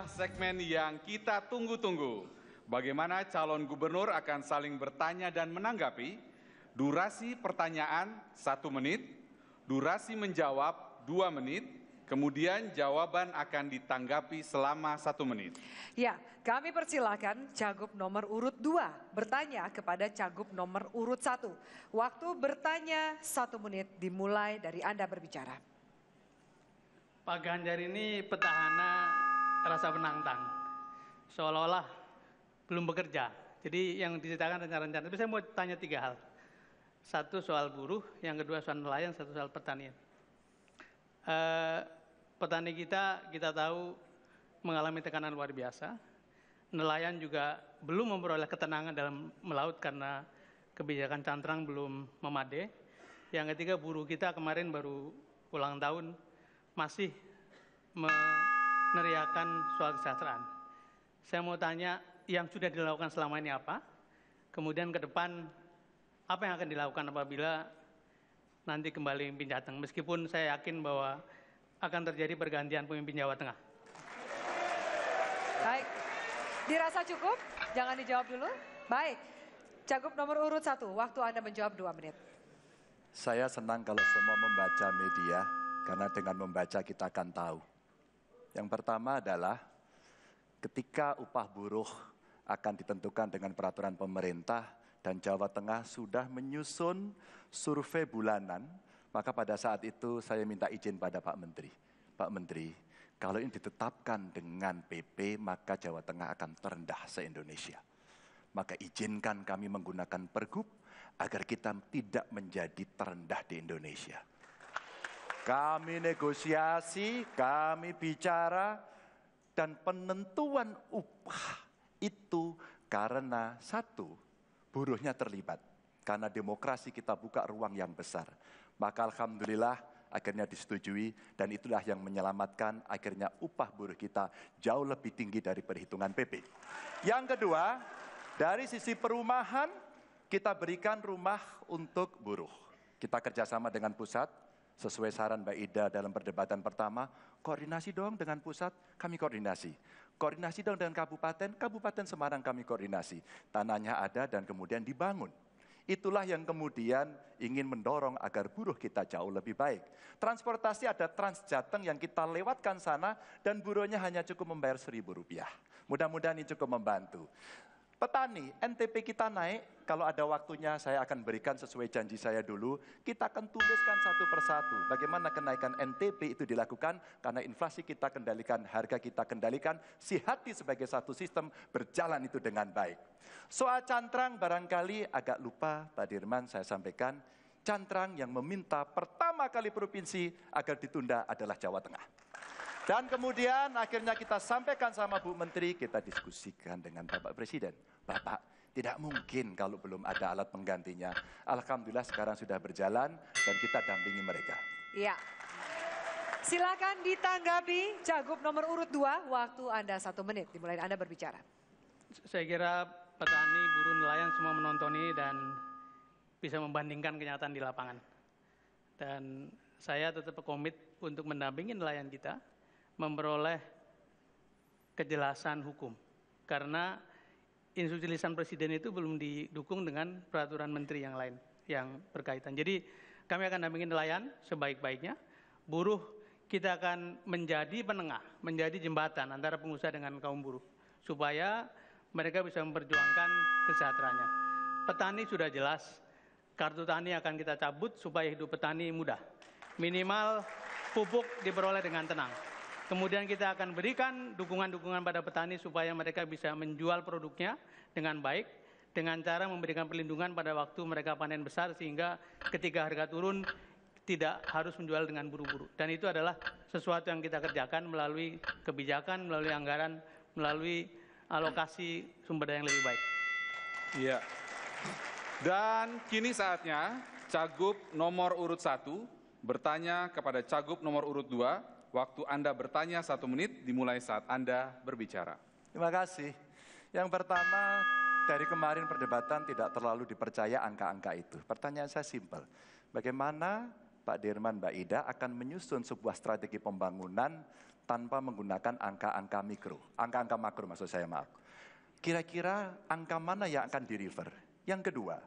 adalah segmen yang kita tunggu-tunggu. Bagaimana calon gubernur akan saling bertanya dan menanggapi. Durasi pertanyaan satu menit, durasi menjawab dua menit, kemudian jawaban akan ditanggapi selama satu menit. Ya, kami persilahkan cagup nomor urut dua bertanya kepada cagup nomor urut satu. Waktu bertanya satu menit dimulai dari Anda berbicara. Pak Ganjar ini petahana rasa menantang. Seolah-olah belum bekerja. Jadi yang diceritakan rencana-rencana. Tapi saya mau tanya tiga hal. Satu soal buruh, yang kedua soal nelayan, satu soal pertanian. E, petani kita, kita tahu mengalami tekanan luar biasa. Nelayan juga belum memperoleh ketenangan dalam melaut karena kebijakan cantrang belum memadai. Yang ketiga buruh kita kemarin baru ulang tahun masih me meneriakan soal kesejahteraan. Saya mau tanya yang sudah dilakukan selama ini apa? Kemudian ke depan apa yang akan dilakukan apabila nanti kembali pemimpin datang? Meskipun saya yakin bahwa akan terjadi pergantian pemimpin Jawa Tengah. Baik, dirasa cukup? Jangan dijawab dulu. Baik, cagup nomor urut satu. Waktu Anda menjawab dua menit. Saya senang kalau semua membaca media, karena dengan membaca kita akan tahu yang pertama adalah ketika upah buruh akan ditentukan dengan peraturan pemerintah dan Jawa Tengah sudah menyusun survei bulanan, maka pada saat itu saya minta izin pada Pak Menteri. Pak Menteri, kalau ini ditetapkan dengan PP, maka Jawa Tengah akan terendah se-Indonesia. Maka izinkan kami menggunakan pergub agar kita tidak menjadi terendah di Indonesia. Kami negosiasi, kami bicara, dan penentuan upah itu karena satu, buruhnya terlibat. Karena demokrasi kita buka ruang yang besar. Maka Alhamdulillah akhirnya disetujui dan itulah yang menyelamatkan akhirnya upah buruh kita jauh lebih tinggi dari perhitungan PP. Yang kedua, dari sisi perumahan kita berikan rumah untuk buruh. Kita kerjasama dengan pusat, sesuai saran Mbak Ida dalam perdebatan pertama, koordinasi dong dengan pusat, kami koordinasi. Koordinasi dong dengan kabupaten, kabupaten Semarang kami koordinasi. Tanahnya ada dan kemudian dibangun. Itulah yang kemudian ingin mendorong agar buruh kita jauh lebih baik. Transportasi ada Transjateng yang kita lewatkan sana dan buruhnya hanya cukup membayar seribu rupiah. Mudah-mudahan ini cukup membantu. Petani, NTP kita naik, kalau ada waktunya saya akan berikan sesuai janji saya dulu. Kita akan tuliskan satu persatu bagaimana kenaikan NTP itu dilakukan karena inflasi kita kendalikan, harga kita kendalikan, si hati sebagai satu sistem berjalan itu dengan baik. Soal cantrang barangkali agak lupa Pak Dirman saya sampaikan, cantrang yang meminta pertama kali provinsi agar ditunda adalah Jawa Tengah. Dan kemudian akhirnya kita sampaikan sama Bu Menteri, kita diskusikan dengan Bapak Presiden. Bapak, tidak mungkin kalau belum ada alat penggantinya. Alhamdulillah sekarang sudah berjalan dan kita dampingi mereka. Iya. Silakan ditanggapi Cagup nomor urut 2, waktu Anda satu menit, dimulai Anda berbicara. Saya kira petani, buruh, nelayan semua menonton ini dan bisa membandingkan kenyataan di lapangan. Dan saya tetap komit untuk mendampingi nelayan kita, memperoleh kejelasan hukum karena instruksi lisan presiden itu belum didukung dengan peraturan menteri yang lain yang berkaitan. Jadi kami akan dampingi nelayan sebaik-baiknya. Buruh kita akan menjadi penengah, menjadi jembatan antara pengusaha dengan kaum buruh supaya mereka bisa memperjuangkan kesejahteraannya. Petani sudah jelas, kartu tani akan kita cabut supaya hidup petani mudah. Minimal pupuk diperoleh dengan tenang. Kemudian kita akan berikan dukungan-dukungan pada petani supaya mereka bisa menjual produknya dengan baik dengan cara memberikan perlindungan pada waktu mereka panen besar sehingga ketika harga turun tidak harus menjual dengan buru-buru. Dan itu adalah sesuatu yang kita kerjakan melalui kebijakan, melalui anggaran, melalui alokasi sumber daya yang lebih baik. Iya. Dan kini saatnya Cagup nomor urut 1 bertanya kepada Cagup nomor urut 2 Waktu Anda bertanya satu menit dimulai saat Anda berbicara. Terima kasih. Yang pertama, dari kemarin perdebatan tidak terlalu dipercaya angka-angka itu. Pertanyaan saya simpel. Bagaimana Pak Dirman, Mbak Ida akan menyusun sebuah strategi pembangunan tanpa menggunakan angka-angka mikro, angka-angka makro maksud saya maaf. Kira-kira angka mana yang akan di-refer? Yang kedua,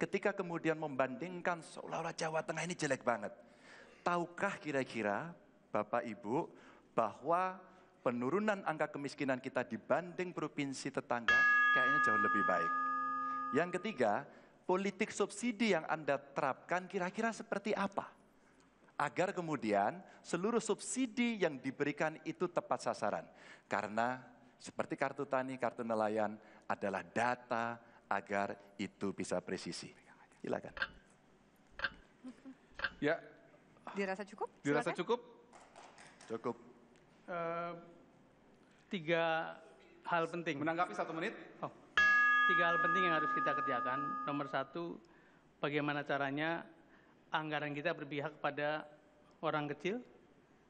ketika kemudian membandingkan seolah-olah Jawa Tengah ini jelek banget, tahukah kira-kira Bapak Ibu bahwa penurunan angka kemiskinan kita dibanding provinsi tetangga kayaknya jauh lebih baik. Yang ketiga, politik subsidi yang Anda terapkan kira-kira seperti apa? Agar kemudian seluruh subsidi yang diberikan itu tepat sasaran. Karena seperti kartu tani, kartu nelayan adalah data agar itu bisa presisi. Silakan. Ya. Dirasa cukup? Silakan. Dirasa cukup? Cukup. Uh, tiga hal penting. Menanggapi satu menit. Oh. Tiga hal penting yang harus kita kerjakan. Nomor satu, bagaimana caranya anggaran kita berpihak pada orang kecil,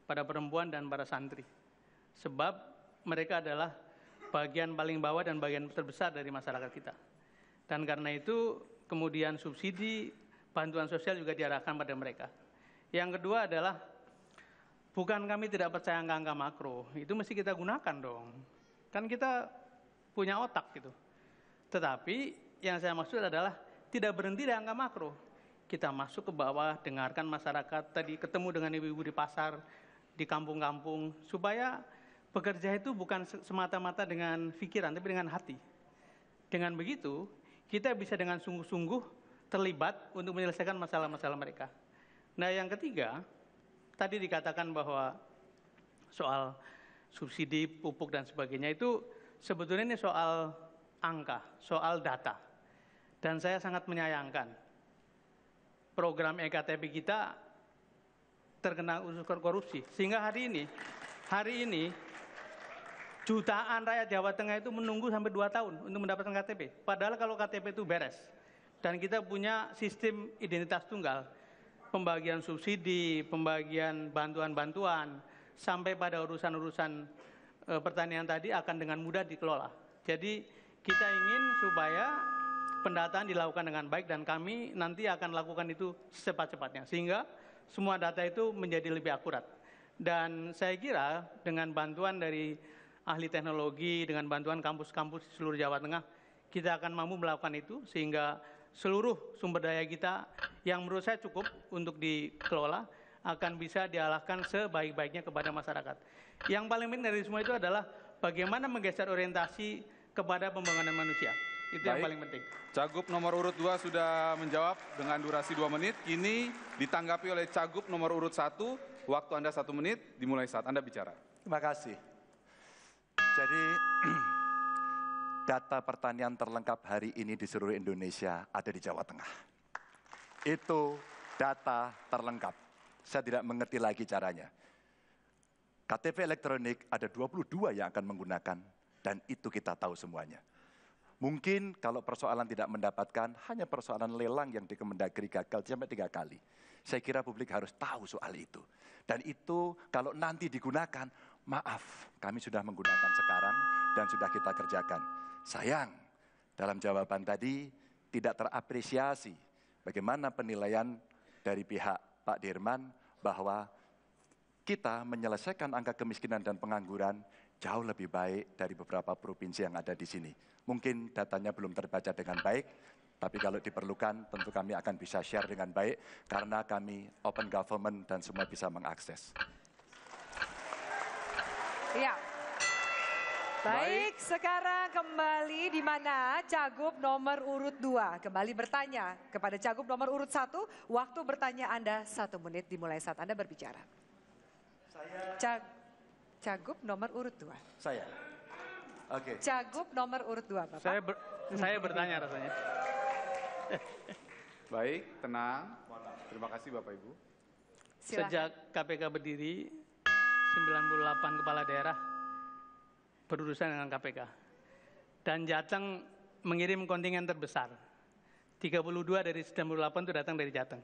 pada perempuan dan para santri. Sebab mereka adalah bagian paling bawah dan bagian terbesar dari masyarakat kita. Dan karena itu kemudian subsidi, bantuan sosial juga diarahkan pada mereka. Yang kedua adalah Bukan kami tidak percaya angka-angka makro, itu mesti kita gunakan dong. Kan kita punya otak gitu. Tetapi yang saya maksud adalah tidak berhenti di angka makro. Kita masuk ke bawah, dengarkan masyarakat, tadi ketemu dengan ibu-ibu di pasar, di kampung-kampung, supaya pekerja itu bukan semata-mata dengan pikiran, tapi dengan hati. Dengan begitu, kita bisa dengan sungguh-sungguh terlibat untuk menyelesaikan masalah-masalah mereka. Nah, yang ketiga, tadi dikatakan bahwa soal subsidi pupuk dan sebagainya itu sebetulnya ini soal angka, soal data. Dan saya sangat menyayangkan program EKTP kita terkena unsur korupsi. Sehingga hari ini, hari ini jutaan rakyat Jawa Tengah itu menunggu sampai 2 tahun untuk mendapatkan KTP. Padahal kalau KTP itu beres dan kita punya sistem identitas tunggal, pembagian subsidi, pembagian bantuan-bantuan, sampai pada urusan-urusan e, pertanian tadi akan dengan mudah dikelola. Jadi kita ingin supaya pendataan dilakukan dengan baik dan kami nanti akan lakukan itu secepat-cepatnya sehingga semua data itu menjadi lebih akurat. Dan saya kira dengan bantuan dari ahli teknologi, dengan bantuan kampus-kampus di seluruh Jawa Tengah, kita akan mampu melakukan itu sehingga seluruh sumber daya kita yang menurut saya cukup untuk dikelola akan bisa dialahkan sebaik-baiknya kepada masyarakat. Yang paling penting dari semua itu adalah bagaimana menggeser orientasi kepada pembangunan manusia. Itu Baik. yang paling penting. Cagup nomor urut 2 sudah menjawab dengan durasi 2 menit. Kini ditanggapi oleh Cagup nomor urut 1. Waktu Anda 1 menit, dimulai saat Anda bicara. Terima kasih. Jadi data pertanian terlengkap hari ini di seluruh Indonesia ada di Jawa Tengah. Itu data terlengkap. Saya tidak mengerti lagi caranya. KTP elektronik ada 22 yang akan menggunakan dan itu kita tahu semuanya. Mungkin kalau persoalan tidak mendapatkan, hanya persoalan lelang yang dikemendagri gagal sampai tiga kali. Saya kira publik harus tahu soal itu. Dan itu kalau nanti digunakan, maaf kami sudah menggunakan sekarang dan sudah kita kerjakan. Sayang, dalam jawaban tadi tidak terapresiasi bagaimana penilaian dari pihak Pak Dirman bahwa kita menyelesaikan angka kemiskinan dan pengangguran jauh lebih baik dari beberapa provinsi yang ada di sini. Mungkin datanya belum terbaca dengan baik, tapi kalau diperlukan tentu kami akan bisa share dengan baik karena kami open government dan semua bisa mengakses. Ya. Baik, sekarang kembali di mana Cagup nomor urut 2 kembali bertanya kepada Cagup nomor urut 1. Waktu bertanya Anda satu menit dimulai saat Anda berbicara. Saya. Cagup nomor urut 2. Saya. Oke. Okay. Cagup nomor urut 2, Bapak. Saya, ber saya bertanya rasanya. Baik, tenang. Terima kasih Bapak Ibu. Silahkan. Sejak KPK berdiri, 98 kepala daerah berurusan dengan KPK. Dan Jateng mengirim kontingen terbesar. 32 dari 98 itu datang dari Jateng.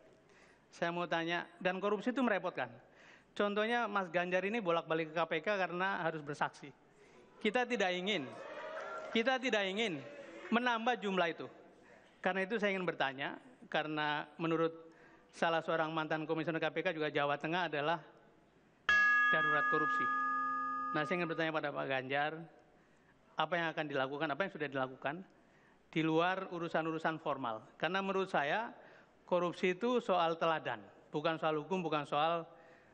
Saya mau tanya, dan korupsi itu merepotkan. Contohnya Mas Ganjar ini bolak-balik ke KPK karena harus bersaksi. Kita tidak ingin, kita tidak ingin menambah jumlah itu. Karena itu saya ingin bertanya, karena menurut salah seorang mantan komisioner KPK juga Jawa Tengah adalah darurat korupsi. Nah, saya ingin bertanya pada Pak Ganjar, apa yang akan dilakukan, apa yang sudah dilakukan di luar urusan-urusan formal. Karena menurut saya korupsi itu soal teladan, bukan soal hukum, bukan soal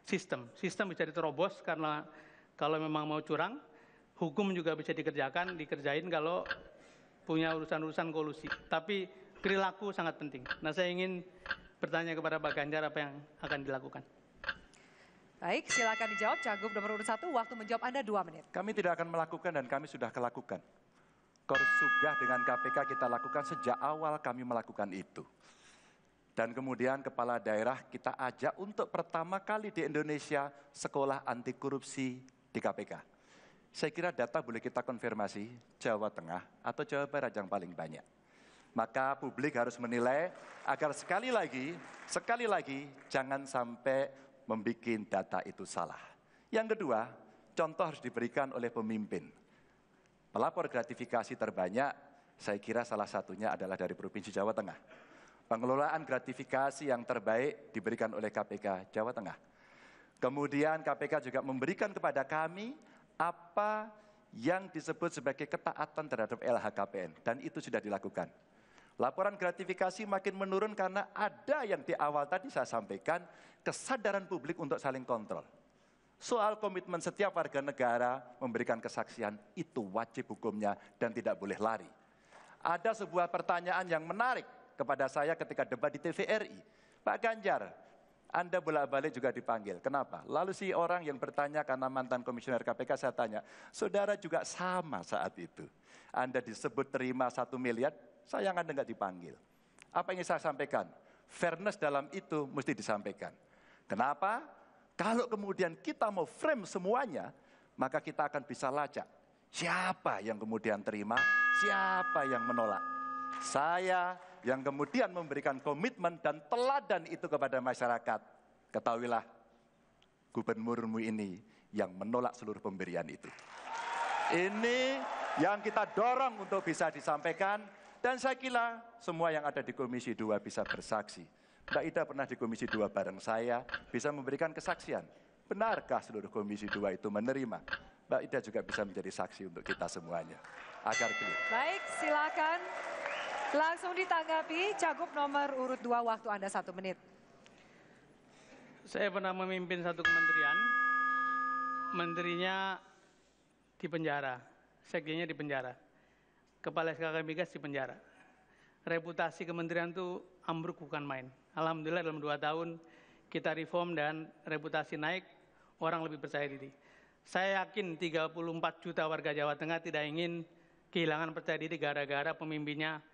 sistem. Sistem bisa diterobos karena kalau memang mau curang, hukum juga bisa dikerjakan, dikerjain kalau punya urusan-urusan kolusi. Tapi perilaku sangat penting. Nah, saya ingin bertanya kepada Pak Ganjar apa yang akan dilakukan. Baik, silakan dijawab. Cagup nomor urut satu, waktu menjawab Anda dua menit. Kami tidak akan melakukan dan kami sudah kelakukan. Korsugah dengan KPK kita lakukan sejak awal kami melakukan itu. Dan kemudian kepala daerah kita ajak untuk pertama kali di Indonesia sekolah anti korupsi di KPK. Saya kira data boleh kita konfirmasi Jawa Tengah atau Jawa Barat yang paling banyak. Maka publik harus menilai agar sekali lagi, sekali lagi jangan sampai membuat data itu salah. Yang kedua, contoh harus diberikan oleh pemimpin. Pelapor gratifikasi terbanyak, saya kira salah satunya adalah dari Provinsi Jawa Tengah. Pengelolaan gratifikasi yang terbaik diberikan oleh KPK Jawa Tengah. Kemudian KPK juga memberikan kepada kami apa yang disebut sebagai ketaatan terhadap LHKPN dan itu sudah dilakukan. Laporan gratifikasi makin menurun karena ada yang di awal tadi saya sampaikan, kesadaran publik untuk saling kontrol. Soal komitmen setiap warga negara memberikan kesaksian itu wajib hukumnya dan tidak boleh lari. Ada sebuah pertanyaan yang menarik kepada saya ketika debat di TVRI. Pak Ganjar, Anda bolak-balik juga dipanggil. Kenapa? Lalu si orang yang bertanya karena mantan komisioner KPK saya tanya, saudara juga sama saat itu. Anda disebut terima satu miliar, sayang Anda nggak dipanggil. Apa yang saya sampaikan? Fairness dalam itu mesti disampaikan. Kenapa? Kalau kemudian kita mau frame semuanya, maka kita akan bisa lacak. Siapa yang kemudian terima, siapa yang menolak. Saya yang kemudian memberikan komitmen dan teladan itu kepada masyarakat. Ketahuilah, gubernurmu ini yang menolak seluruh pemberian itu. Ini yang kita dorong untuk bisa disampaikan dan saya kira semua yang ada di Komisi 2 bisa bersaksi. Mbak Ida pernah di Komisi 2 bareng saya, bisa memberikan kesaksian. Benarkah seluruh Komisi 2 itu menerima? Mbak Ida juga bisa menjadi saksi untuk kita semuanya. Agar clear. Baik, silakan. Langsung ditanggapi, cagup nomor urut 2 waktu Anda satu menit. Saya pernah memimpin satu kementerian, menterinya di penjara, sekjennya di penjara kepala SKK Migas di penjara. Reputasi kementerian itu ambruk bukan main. Alhamdulillah dalam dua tahun kita reform dan reputasi naik, orang lebih percaya diri. Saya yakin 34 juta warga Jawa Tengah tidak ingin kehilangan percaya diri gara-gara pemimpinnya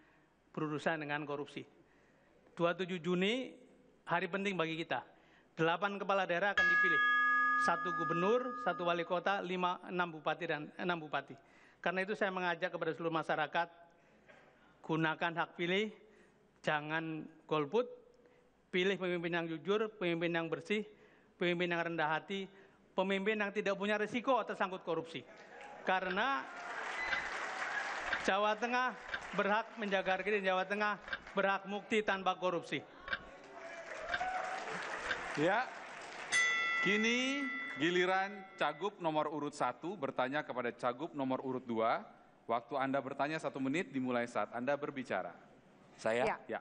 berurusan dengan korupsi. 27 Juni hari penting bagi kita. delapan kepala daerah akan dipilih. Satu gubernur, satu wali kota, lima enam bupati dan enam bupati. Karena itu saya mengajak kepada seluruh masyarakat, gunakan hak pilih, jangan golput, pilih pemimpin yang jujur, pemimpin yang bersih, pemimpin yang rendah hati, pemimpin yang tidak punya risiko tersangkut korupsi. Karena Jawa Tengah berhak menjaga harga Jawa Tengah berhak mukti tanpa korupsi. Ya, kini Giliran Cagup nomor urut satu bertanya kepada Cagup nomor urut dua. Waktu Anda bertanya satu menit dimulai saat Anda berbicara. Saya? Ya. ya.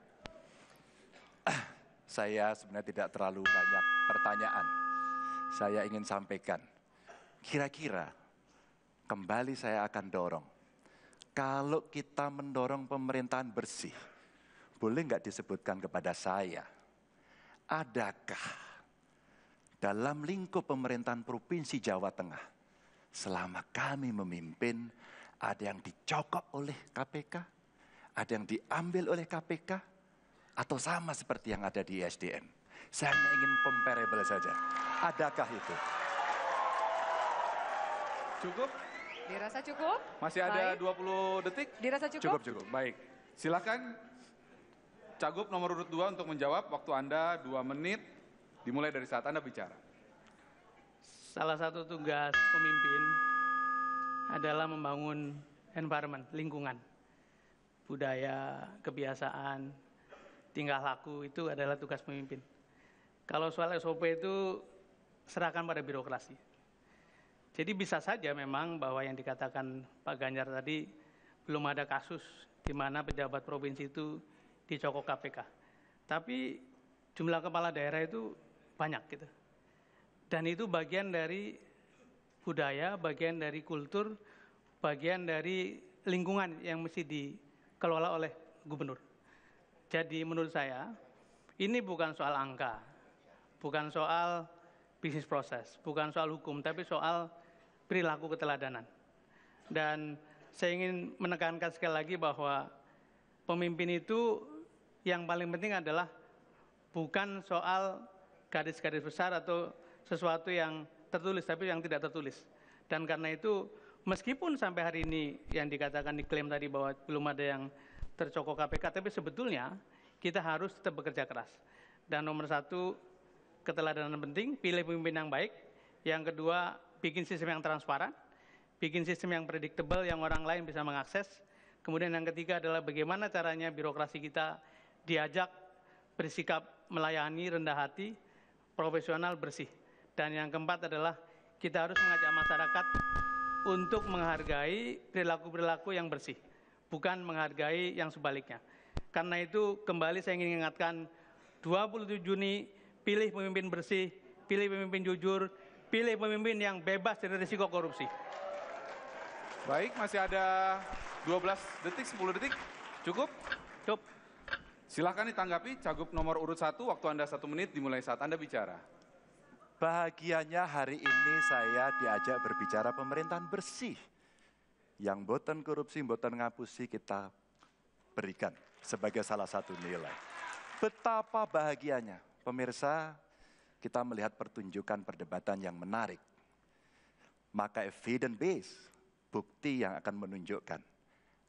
Saya sebenarnya tidak terlalu banyak pertanyaan. Saya ingin sampaikan. Kira-kira kembali saya akan dorong. Kalau kita mendorong pemerintahan bersih, boleh nggak disebutkan kepada saya? Adakah dalam lingkup pemerintahan Provinsi Jawa Tengah, selama kami memimpin, ada yang dicokok oleh KPK, ada yang diambil oleh KPK, atau sama seperti yang ada di SDM. Saya hanya ingin comparable saja. Adakah itu? Cukup? Dirasa cukup? Masih ada Baik. 20 detik? Dirasa cukup? Cukup, cukup. Baik. Silakan Cagup nomor urut 2 untuk menjawab. Waktu Anda 2 menit. Dimulai dari saat Anda bicara. Salah satu tugas pemimpin adalah membangun environment, lingkungan. Budaya, kebiasaan, tingkah laku itu adalah tugas pemimpin. Kalau soal SOP itu serahkan pada birokrasi. Jadi bisa saja memang bahwa yang dikatakan Pak Ganjar tadi belum ada kasus di mana pejabat provinsi itu dicokok KPK. Tapi jumlah kepala daerah itu banyak gitu. Dan itu bagian dari budaya, bagian dari kultur, bagian dari lingkungan yang mesti dikelola oleh gubernur. Jadi menurut saya ini bukan soal angka, bukan soal bisnis proses, bukan soal hukum, tapi soal perilaku keteladanan. Dan saya ingin menekankan sekali lagi bahwa pemimpin itu yang paling penting adalah bukan soal garis-garis besar atau sesuatu yang tertulis tapi yang tidak tertulis. Dan karena itu meskipun sampai hari ini yang dikatakan diklaim tadi bahwa belum ada yang tercokok KPK tapi sebetulnya kita harus tetap bekerja keras. Dan nomor satu keteladanan penting, pilih pemimpin yang baik. Yang kedua bikin sistem yang transparan, bikin sistem yang predictable yang orang lain bisa mengakses. Kemudian yang ketiga adalah bagaimana caranya birokrasi kita diajak bersikap melayani rendah hati profesional, bersih. Dan yang keempat adalah kita harus mengajak masyarakat untuk menghargai perilaku-perilaku yang bersih, bukan menghargai yang sebaliknya. Karena itu kembali saya ingin mengingatkan 27 Juni pilih pemimpin bersih, pilih pemimpin jujur, pilih pemimpin yang bebas dari risiko korupsi. Baik, masih ada 12 detik, 10 detik. Cukup? Cukup. Silahkan ditanggapi, cagup nomor urut satu, waktu Anda satu menit dimulai saat Anda bicara. Bahagianya hari ini saya diajak berbicara pemerintahan bersih. Yang boten korupsi, boten ngapusi kita berikan sebagai salah satu nilai. Betapa bahagianya, pemirsa kita melihat pertunjukan perdebatan yang menarik. Maka evidence base, bukti yang akan menunjukkan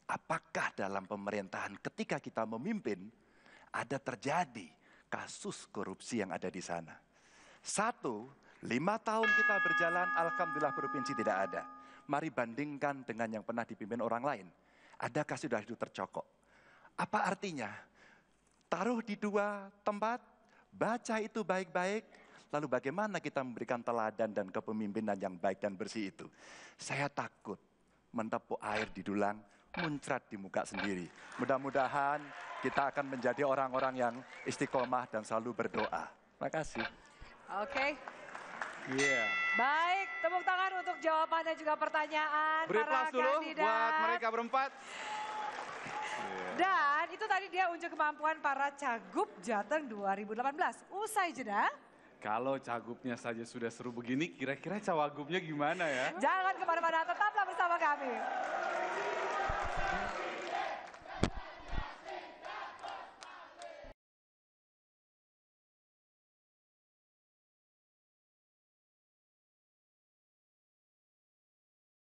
apakah dalam pemerintahan ketika kita memimpin ada terjadi kasus korupsi yang ada di sana. Satu, lima tahun kita berjalan, alhamdulillah provinsi tidak ada. Mari bandingkan dengan yang pernah dipimpin orang lain. Adakah sudah itu tercokok? Apa artinya? Taruh di dua tempat, baca itu baik-baik, lalu bagaimana kita memberikan teladan dan kepemimpinan yang baik dan bersih itu? Saya takut mentepuk air di dulang, muncrat di muka sendiri. Mudah-mudahan kita akan menjadi orang-orang yang istiqomah dan selalu berdoa. Terima kasih. Oke. Okay. Iya. Yeah. Baik, tepuk tangan untuk jawaban dan juga pertanyaan Beri para dulu kandidat. buat mereka berempat. Iya. Dan itu tadi dia unjuk kemampuan para Cagup Jateng 2018. Usai jeda. Kalau Cagupnya saja sudah seru begini, kira-kira Cawagupnya gimana ya? Jangan kemana-mana, tetaplah bersama kami.